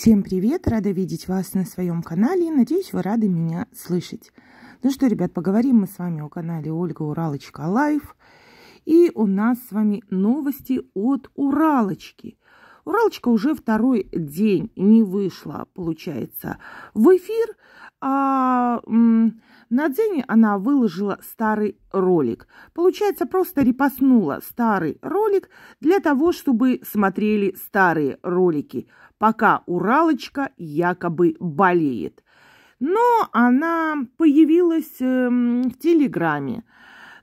Всем привет! Рада видеть вас на своем канале надеюсь, вы рады меня слышать. Ну что, ребят, поговорим мы с вами о канале Ольга Уралочка Лайф. И у нас с вами новости от Уралочки. Уралочка уже второй день не вышла, получается, в эфир. А на Дзене она выложила старый ролик. Получается, просто репостнула старый ролик для того, чтобы смотрели старые ролики, пока Уралочка якобы болеет. Но она появилась эм, в Телеграме.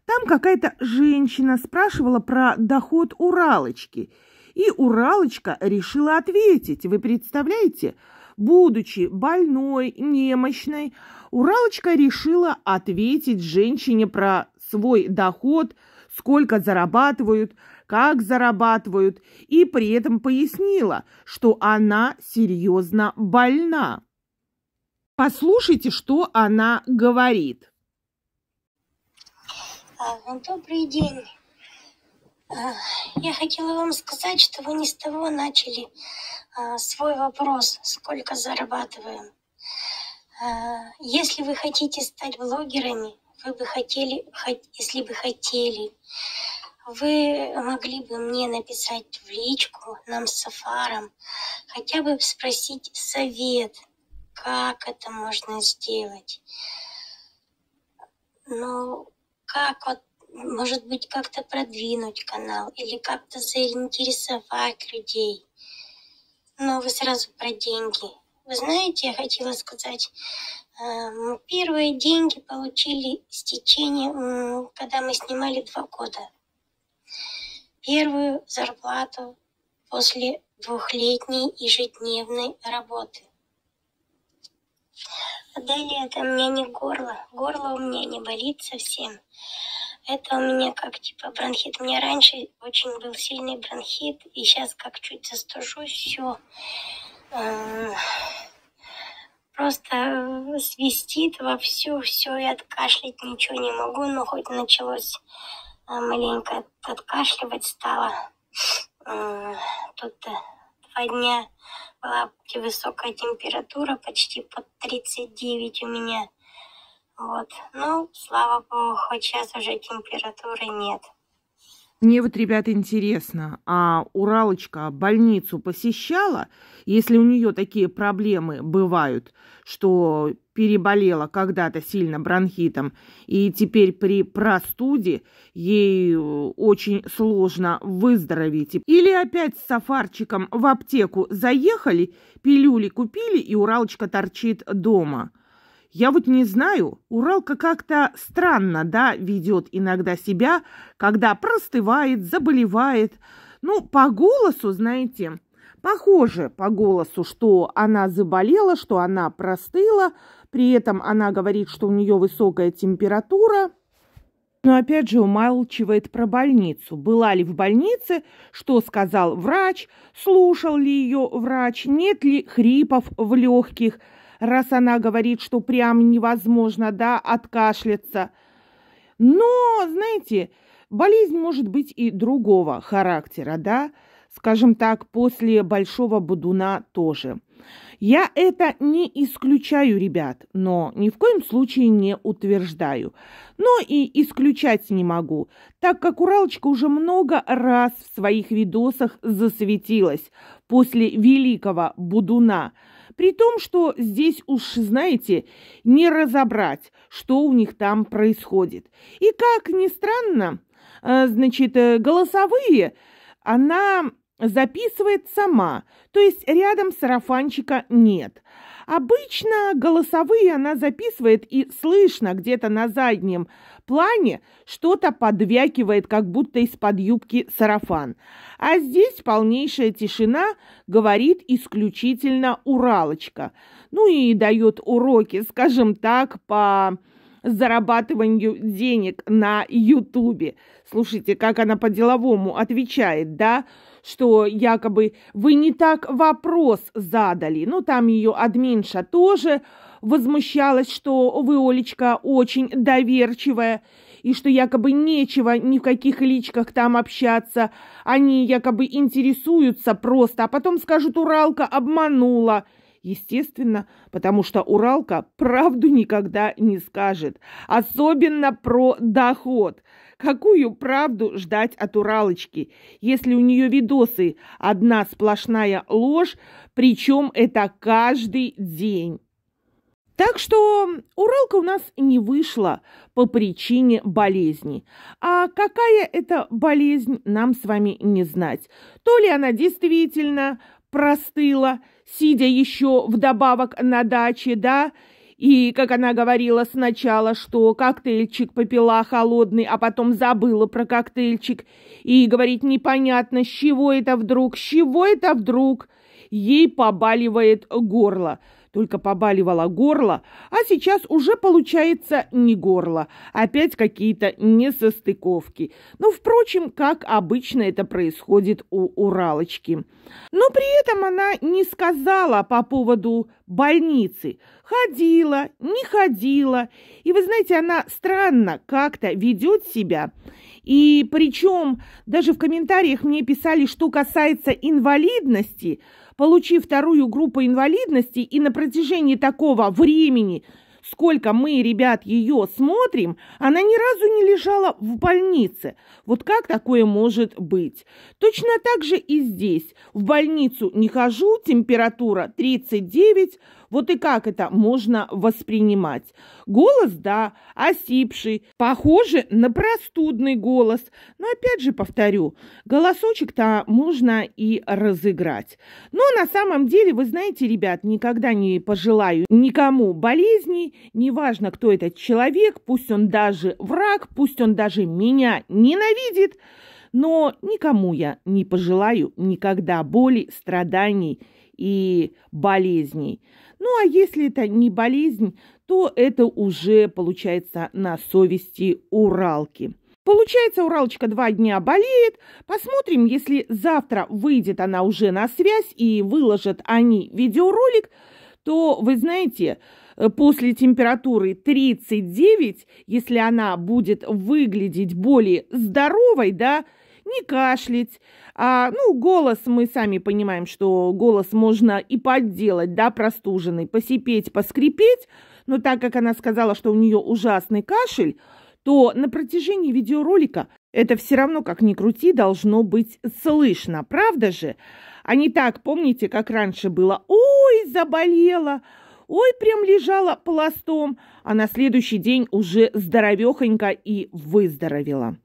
Там какая-то женщина спрашивала про доход Уралочки. И Уралочка решила ответить. Вы представляете? Будучи больной, немощной, Уралочка решила ответить женщине про свой доход, сколько зарабатывают, как зарабатывают, и при этом пояснила, что она серьезно больна. Послушайте, что она говорит. А, ну, добрый день. Я хотела вам сказать, что вы не с того начали а, свой вопрос, сколько зарабатываем. А, если вы хотите стать блогерами, вы бы хотели, если бы хотели, вы могли бы мне написать в личку, нам с Сафаром, хотя бы спросить совет, как это можно сделать. Ну, как вот может быть, как-то продвинуть канал или как-то заинтересовать людей. Но вы сразу про деньги. Вы знаете, я хотела сказать, эм, мы первые деньги получили с течением, когда мы снимали два года. Первую зарплату после двухлетней ежедневной работы. А далее это у меня не горло. Горло у меня не болит совсем. Это у меня как типа бронхит. У меня раньше очень был сильный бронхит, и сейчас как чуть застужусь, все. А, просто свистит во всю, все, и откашлять ничего не могу, но хоть началось а, маленько откашливать стало. А, тут э, два дня была высокая температура, почти под 39 у меня вот. Ну, слава богу, хоть сейчас уже температуры нет. Мне вот, ребята, интересно, а Уралочка больницу посещала? Если у нее такие проблемы бывают, что переболела когда-то сильно бронхитом, и теперь при простуде ей э, очень сложно выздороветь. Или опять с сафарчиком в аптеку заехали, пилюли купили, и Уралочка торчит дома – я вот не знаю, Уралка как-то странно, да, ведет иногда себя, когда простывает, заболевает. Ну, по голосу, знаете, похоже по голосу, что она заболела, что она простыла. При этом она говорит, что у нее высокая температура. Но опять же умалчивает про больницу. Была ли в больнице, что сказал врач, слушал ли ее врач, нет ли хрипов в легких – раз она говорит, что прям невозможно, да, откашляться. Но, знаете, болезнь может быть и другого характера, да, скажем так, после большого будуна тоже. Я это не исключаю, ребят, но ни в коем случае не утверждаю. Но и исключать не могу, так как Уралочка уже много раз в своих видосах засветилась после великого будуна – при том, что здесь уж, знаете, не разобрать, что у них там происходит. И как ни странно, э, значит, голосовые она записывает сама, то есть рядом сарафанчика нет. Обычно голосовые она записывает и слышно где-то на заднем плане что-то подвякивает, как будто из-под юбки сарафан. А здесь полнейшая тишина, говорит исключительно уралочка. Ну и дает уроки, скажем так, по зарабатыванию денег на Ютубе. Слушайте, как она по-деловому отвечает, да, что якобы вы не так вопрос задали. Ну, там ее админша тоже возмущалась, что вы, Олечка, очень доверчивая, и что якобы нечего ни в каких личках там общаться. Они якобы интересуются просто, а потом скажут, Уралка обманула – Естественно, потому что Уралка правду никогда не скажет. Особенно про доход. Какую правду ждать от Уралочки, если у нее видосы одна сплошная ложь, причем это каждый день? Так что Уралка у нас не вышла по причине болезни. А какая это болезнь, нам с вами не знать. То ли она действительно простыла, сидя еще вдобавок на даче, да? И, как она говорила сначала, что коктейльчик попила холодный, а потом забыла про коктейльчик. И говорит, непонятно, с чего это вдруг, с чего это вдруг. Ей побаливает горло только побаливало горло, а сейчас уже получается не горло, опять какие-то несостыковки. Но, ну, впрочем, как обычно это происходит у Уралочки. Но при этом она не сказала по поводу больницы. Ходила, не ходила. И вы знаете, она странно как-то ведет себя. И причем даже в комментариях мне писали, что касается инвалидности – Получив вторую группу инвалидности, и на протяжении такого времени, сколько мы, ребят, ее смотрим, она ни разу не лежала в больнице. Вот как такое может быть? Точно так же и здесь. В больницу не хожу, температура 39, вот и как это можно воспринимать? Голос, да, осипший, похоже на простудный голос. Но опять же повторю, голосочек-то можно и разыграть. Но на самом деле, вы знаете, ребят, никогда не пожелаю никому болезней. Неважно, кто этот человек, пусть он даже враг, пусть он даже меня ненавидит. Но никому я не пожелаю никогда боли, страданий и болезней. Ну а если это не болезнь, то это уже получается на совести Уралки. Получается, Уралочка два дня болеет. Посмотрим, если завтра выйдет она уже на связь и выложат они видеоролик, то, вы знаете, э, после температуры 39, если она будет выглядеть более здоровой, да, не кашлять. А, ну, голос, мы сами понимаем, что голос можно и подделать, да, простуженный, посипеть, поскрипеть. Но так как она сказала, что у нее ужасный кашель, то на протяжении видеоролика это все равно, как ни крути, должно быть слышно. Правда же? А не так, помните, как раньше было «Ой, заболела!» Ой, прям лежала пластом, а на следующий день уже здоровехонько и выздоровела.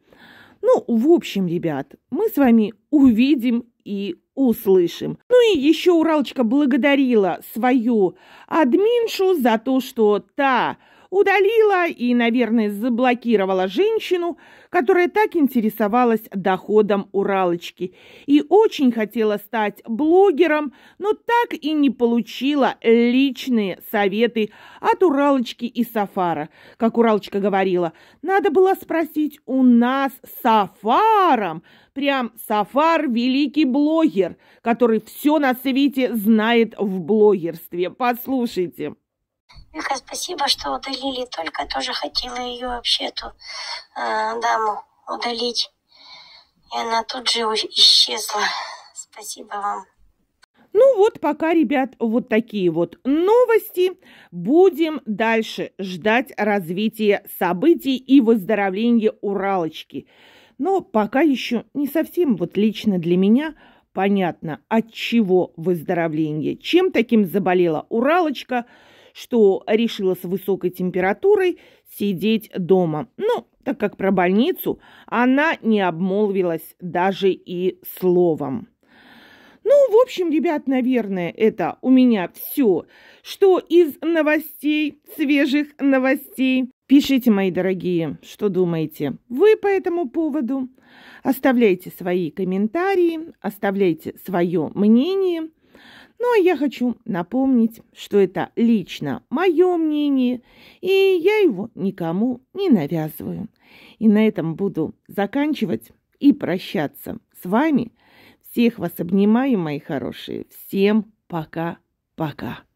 Ну, в общем, ребят, мы с вами увидим и услышим. Ну и еще Уралочка благодарила свою админшу за то, что та удалила и, наверное, заблокировала женщину, которая так интересовалась доходом Уралочки и очень хотела стать блогером, но так и не получила личные советы от Уралочки и Сафара. Как Уралочка говорила, надо было спросить у нас с Сафаром, прям Сафар – великий блогер, который все на свете знает в блогерстве. Послушайте. Вика, спасибо, что удалили. Только тоже хотела ее вообще эту э, даму удалить. И она тут же исчезла. Спасибо вам. Ну вот пока, ребят, вот такие вот новости. Будем дальше ждать развития событий и выздоровления Уралочки. Но пока еще не совсем вот лично для меня понятно, от чего выздоровление, чем таким заболела Уралочка – что решила с высокой температурой сидеть дома. Ну, так как про больницу она не обмолвилась даже и словом. Ну, в общем, ребят, наверное, это у меня все, что из новостей, свежих новостей. Пишите, мои дорогие, что думаете вы по этому поводу. Оставляйте свои комментарии, оставляйте свое мнение – ну, а я хочу напомнить, что это лично мое мнение, и я его никому не навязываю. И на этом буду заканчивать и прощаться с вами. Всех вас обнимаю, мои хорошие. Всем пока-пока.